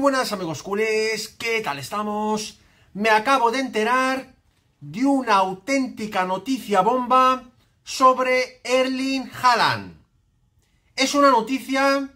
buenas amigos culés, ¿qué tal estamos? Me acabo de enterar de una auténtica noticia bomba sobre Erling Haaland. Es una noticia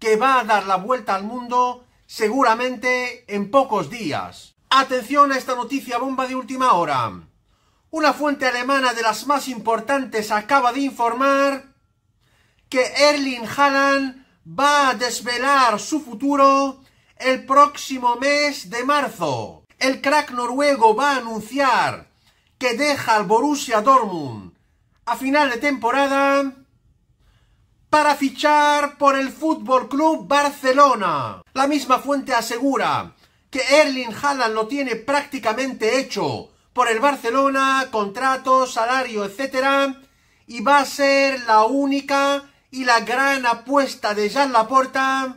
que va a dar la vuelta al mundo seguramente en pocos días. Atención a esta noticia bomba de última hora. Una fuente alemana de las más importantes acaba de informar que Erling Haaland va a desvelar su futuro el próximo mes de marzo. El crack noruego va a anunciar que deja al Borussia Dortmund a final de temporada para fichar por el Fútbol Club Barcelona. La misma fuente asegura que Erling Haaland lo tiene prácticamente hecho por el Barcelona, contrato, salario, etc. Y va a ser la única y la gran apuesta de Jean Laporta